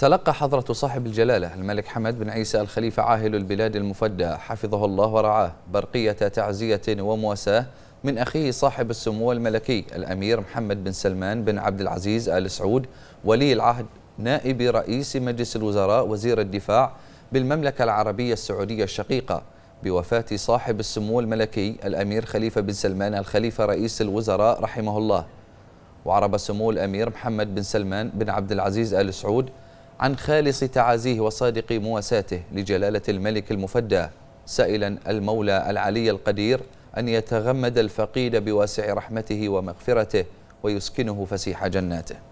تلقى حضرة صاحب الجلالة الملك حمد بن عيسى الخليفة عاهل البلاد المفدى حفظه الله ورعاه برقية تعزية ومواساة من أخيه صاحب السمو الملكي الأمير محمد بن سلمان بن عبد العزيز آل سعود ولي العهد نائب رئيس مجلس الوزراء وزير الدفاع بالمملكة العربية السعودية الشقيقة بوفاة صاحب السمو الملكي الأمير خليفة بن سلمان الخليفة رئيس الوزراء رحمه الله وعرب سمو الأمير محمد بن سلمان بن عبد العزيز آل سعود عن خالص تعازيه وصادق مواساته لجلالة الملك المفدى سائلا المولى العلي القدير أن يتغمد الفقيد بواسع رحمته ومغفرته ويسكنه فسيح جناته